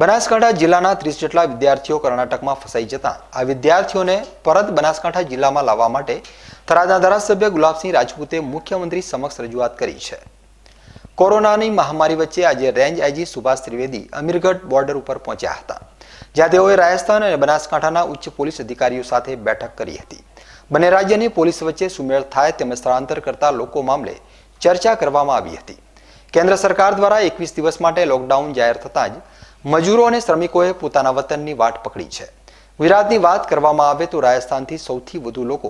બનાસકાંઠા જિલ્લાના ત્રીસ જેટલા વિદ્યાર્થીઓ કર્ણાટકમાં ફસાઈ જતા આ વિદ્યાર્થીઓને પરત બનાસકાંઠા જિલ્લામાં લાવવા માટે થરાદના ધારાસભ્ય ગુલાબસિંહ રાજપૂતે મુખ્યમંત્રી સમક્ષ રજૂઆત કરી છે કોરોનાની મહામારી વચ્ચે આજે range IG Subhash Trivedi Amirgadh border ઉપર પહોંચ્યા હતા જ્યાં તેઓએ રાજસ્થાન અને બનાસકાંઠાના ઉચ્ચ પોલીસ અધિકારીઓ સાથે બેઠક કરી હતી બંને રાજ્યની પોલીસ વચ્ચે સુમેળ થાય તેમજ સ્થળાંતર કરતા લોકો મામલે ચર્ચા કરવામાં આવી હતી કેન્દ્ર સરકાર દ્વારા એકવીસ દિવસ માટે લોકડાઉન જાહેર થતાં જ મજૂરો અને શ્રમિકોએ પોતાના વતનની વાટ પકડી છે ગુજરાતની વાત કરવામાં આવે તો રાજસ્થાનથી સૌથી વધુ લોકો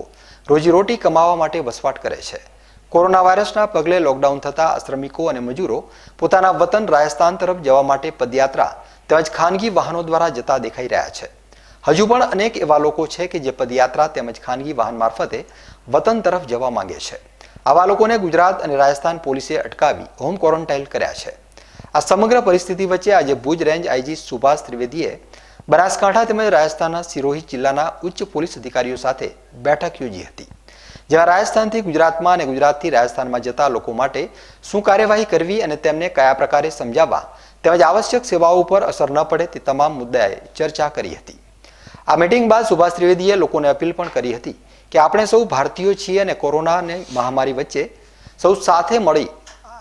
રોજીરોટી કમાવા માટે વસવાટ કરે છે કોરોના વાયરસના પગલે લોકડાઉન થતાં શ્રમિકો અને મજૂરો પોતાના વતન રાજસ્થાન તરફ જવા માટે પદયાત્રા તેમજ ખાનગી વાહનો દ્વારા જતા દેખાઈ રહ્યા છે હજુ પણ અનેક એવા લોકો છે કે જે પદયાત્રા તેમજ ખાનગી વાહન મારફતે વતન તરફ જવા માંગે છે આવા લોકોને ગુજરાત અને રાજસ્થાન પોલીસે અટકાવી હોમ ક્વોરન્ટાઇન કર્યા છે આ સમગ્ર પરિસ્થિતિ વચ્ચે આજે ભુજ રેન્જ આઈજી સુભાષ ત્રિવેદીએ બનાસકાંઠા તેમજ રાજસ્થાનના સિરોહી જિલ્લાના ઉચ્ચ પોલીસ અધિકારીઓ સાથે બેઠક યોજી હતી જ્યાં રાજસ્થાનથી ગુજરાતમાં અને ગુજરાતથી રાજસ્થાનમાં જતા લોકો માટે શું કાર્યવાહી કરવી અને તેમને કયા પ્રકારે સમજાવવા તેમજ આવશ્યક સેવાઓ ઉપર અસર ન પડે તે તમામ મુદ્દાએ ચર્ચા કરી હતી આ મિટિંગ બાદ સુભાષ ત્રિવેદીએ લોકોને અપીલ પણ કરી હતી કે આપણે સૌ ભારતીયો છીએ અને કોરોના અને મહામારી વચ્ચે સૌ સાથે મળી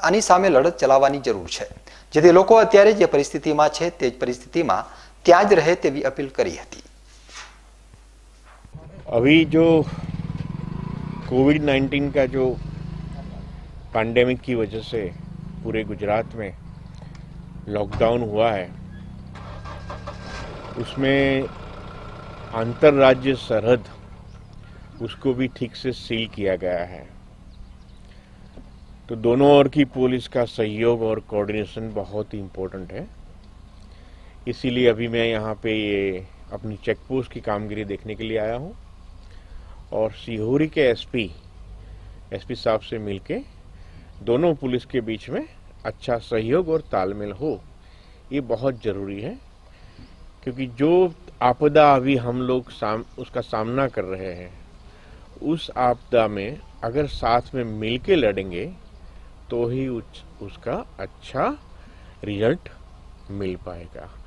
આની સામે લડત ચલાવવાની જરૂર છે જેથી લોકો અત્યારે જે પરિસ્થિતિમાં છે તે પરિસ્થિતિમાં ત્યાજ રહે તેવી اپિલ કરી હતી אבי જો કોવિડ-19 કા જો પેન્ડેમિકની وجہ سے پورے ગુજરાતમાં લોકડાઉન ہوا છે उसमें આંતરરાજ્ય સરહદ उसको भी ठीक से सील किया गया है तो दोनों ओर की पुलिस का सहयोग और कोऑर्डिनेशन बहुत ही इम्पोर्टेंट है इसीलिए अभी मैं यहाँ पे ये अपनी चेक पोस्ट की कामगिरी देखने के लिए आया हूँ और सीहोरी के एसपी एसपी साहब से मिलके दोनों पुलिस के बीच में अच्छा सहयोग और तालमेल हो ये बहुत ज़रूरी है क्योंकि जो आपदा अभी हम लोग साम उसका सामना कर रहे हैं उस आपदा में अगर साथ में मिलके लड़ेंगे तो ही उस, उसका अच्छा रिजल्ट मिल पाएगा